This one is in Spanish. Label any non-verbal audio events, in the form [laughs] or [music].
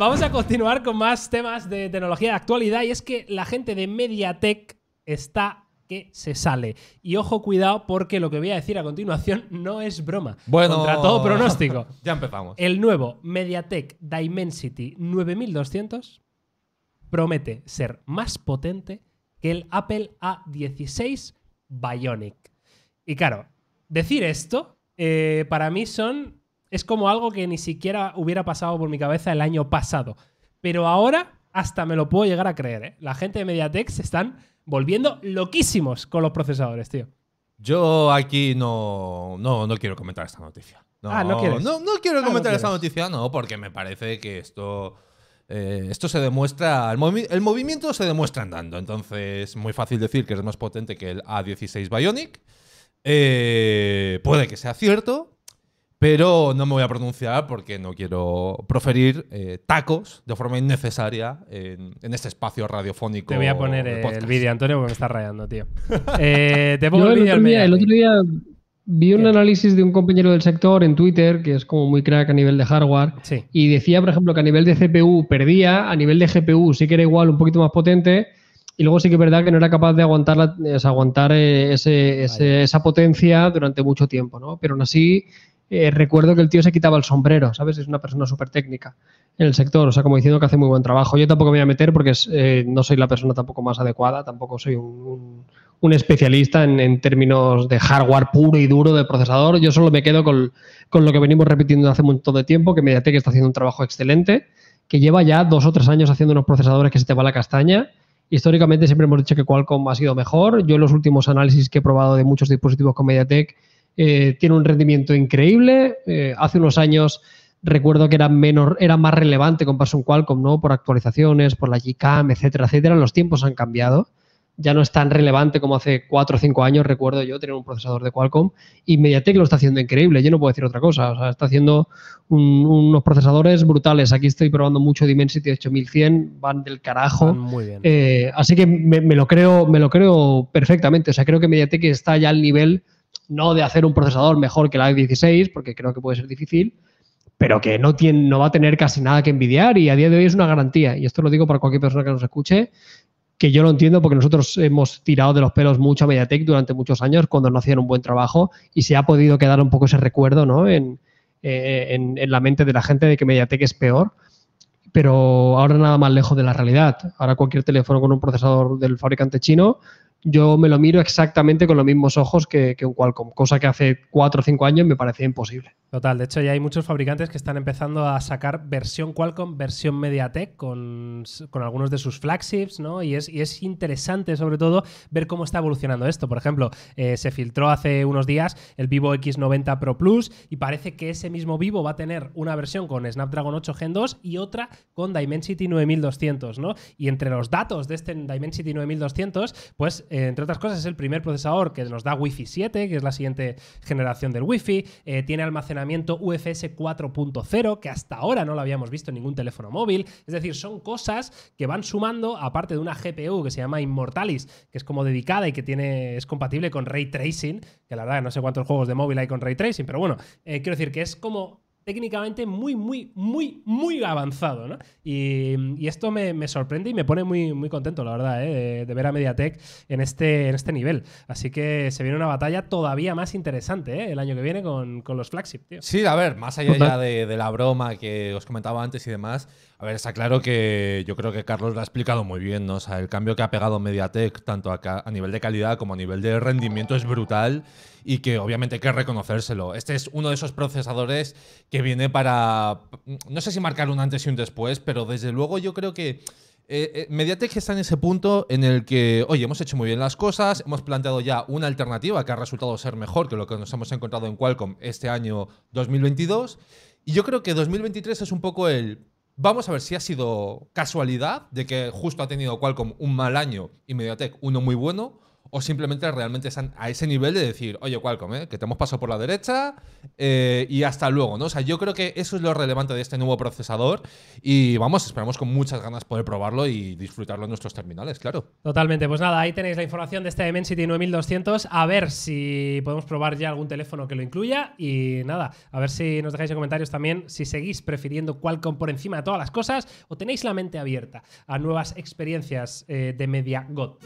Vamos a continuar con más temas de tecnología de actualidad y es que la gente de Mediatek está que se sale. Y ojo, cuidado, porque lo que voy a decir a continuación no es broma. Bueno, contra todo pronóstico. [laughs] ya empezamos. El nuevo Mediatek Dimensity 9200 promete ser más potente que el Apple A16 Bionic. Y claro, decir esto eh, para mí son es como algo que ni siquiera hubiera pasado por mi cabeza el año pasado. Pero ahora hasta me lo puedo llegar a creer, ¿eh? La gente de Mediatek se están volviendo loquísimos con los procesadores, tío. Yo aquí no, no, quiero comentar esta noticia. No, ah, no quieres. No, quiero ah, comentar esta noticia, no, porque me parece que esto. Eh, esto se demuestra. El, movimiento se demuestra andando. Entonces, es muy fácil decir que es más potente que el A16 Bionic. Eh, puede que sea cierto, pero no me voy a pronunciar porque no quiero proferir eh, tacos de forma innecesaria en, este espacio radiofónico. Te voy a poner el vídeo, Antonio, porque me está rayando, tío. [laughs] Eh, te pongo el, el, otro día, el otro día vi un análisis de un compañero del sector en Twitter, que es como muy crack a nivel de hardware, y decía, por ejemplo, que a nivel de CPU perdía, a nivel de GPU sí que era igual, un poquito más potente, y luego sí que es verdad que no era capaz de aguantar, aguantar eh, esa potencia durante mucho tiempo, ¿no? Pero aún así eh, recuerdo que el tío se quitaba el sombrero, ¿sabes? Es una persona súper técnica en el sector, o sea, como diciendo que hace muy buen trabajo. Yo tampoco me voy a meter porque eh, no soy la persona tampoco más adecuada, tampoco soy un, especialista en, términos de hardware puro y duro de procesador. Yo solo me quedo con, con lo que venimos repitiendo hace un montón de tiempo, que Mediatek está haciendo un trabajo excelente, que lleva ya dos o tres años haciendo unos procesadores que se te va la castaña. Históricamente siempre hemos dicho que Qualcomm ha sido mejor. Yo en los últimos análisis que he probado de muchos dispositivos con Mediatek eh, tiene un rendimiento increíble. Eh, hace unos años recuerdo que era, menos, era más relevante paso un Qualcomm, ¿no? Por actualizaciones, por la GCAM, etcétera, etcétera. Los tiempos han cambiado. Ya no es tan relevante como hace 4 o 5 años, recuerdo yo, tener un procesador de Qualcomm. Y Mediatek lo está haciendo increíble, yo no puedo decir otra cosa. O sea, está haciendo unos procesadores brutales. Aquí estoy probando mucho Dimensity 8100, van del carajo. muy eh, así que me, lo creo, me lo creo perfectamente. O sea, creo que Mediatek está ya al nivel no de hacer un procesador mejor que la x 16 porque creo que puede ser difícil, pero que no, tiene, no va a tener casi nada que envidiar y a día de hoy es una garantía. Y esto lo digo para cualquier persona que nos escuche, que yo lo entiendo porque nosotros hemos tirado de los pelos mucho a Mediatek durante muchos años cuando no hacían un buen trabajo y se ha podido quedar un poco ese recuerdo eh, en, en la mente de la gente de que Mediatek es peor pero ahora nada más lejos de la realidad. Ahora cualquier teléfono con un procesador del fabricante chino yo me lo miro exactamente con los mismos ojos que, un Qualcomm, cosa que hace 4 o 5 años me parecía imposible. Total, de hecho ya hay muchos fabricantes que están empezando a sacar versión Qualcomm, versión MediaTek con, algunos de sus flagships, ¿no? Y es, interesante sobre todo ver cómo está evolucionando esto. Por ejemplo, eh, se filtró hace unos días el Vivo X90 Pro Plus y parece que ese mismo Vivo va a tener una versión con Snapdragon 8 Gen 2 y otra con Dimensity 9200, ¿no? Y entre los datos de este Dimensity 9200, pues eh, entre otras cosas es el primer procesador que nos da Wi-Fi 7, que es la siguiente generación del Wi-Fi, eh, tiene almacenamiento UFS 4.0, que hasta ahora no lo habíamos visto en ningún teléfono móvil. Es decir, son cosas que van sumando, aparte de una GPU que se llama Immortalis, que es como dedicada y que tiene, es compatible con ray tracing, que la verdad no sé cuántos juegos de móvil hay con ray tracing, pero bueno, eh, quiero decir que es como técnicamente muy, muy, muy, muy avanzado, ¿no? Y, esto me, sorprende y me pone muy, muy contento, la verdad, ¿eh? de, ver a Mediatek en este, en este nivel. Así que se viene una batalla todavía más interesante ¿eh? el año que viene con, los flagship, tío. Sí, a ver, más allá de, la broma que os comentaba antes y demás, a ver, está claro que yo creo que Carlos lo ha explicado muy bien, ¿no? O sea, el cambio que ha pegado Mediatek, tanto a, nivel de calidad como a nivel de rendimiento, es brutal y que obviamente hay que reconocérselo. Este es uno de esos procesadores que viene para, mm, no sé si marcar un antes y un después, pero desde luego yo creo que eh, eh, Mediatek está en ese punto en el que, oye, hemos hecho muy bien las cosas, hemos planteado ya una alternativa que ha resultado ser mejor que lo que nos hemos encontrado en Qualcomm este año 2022. Y yo creo que 2023 es un poco el. Vamos a ver si ha sido casualidad de que justo ha tenido Qualcomm un mal año y Mediatek uno muy bueno, o simplemente realmente a ese nivel de decir, oye, Qualcomm, ¿eh? que te hemos pasado por la derecha eh, y hasta luego, ¿no? O sea, yo creo que eso es lo relevante de este nuevo procesador y vamos, esperamos con muchas ganas poder probarlo y disfrutarlo en nuestros terminales, claro. Totalmente, pues nada, ahí tenéis la información de este Dimensity 9200, a ver si podemos probar ya algún teléfono que lo incluya y nada, a ver si nos dejáis en comentarios también si seguís prefiriendo Qualcomm por encima de todas las cosas o tenéis la mente abierta a nuevas experiencias eh, de MediaGod.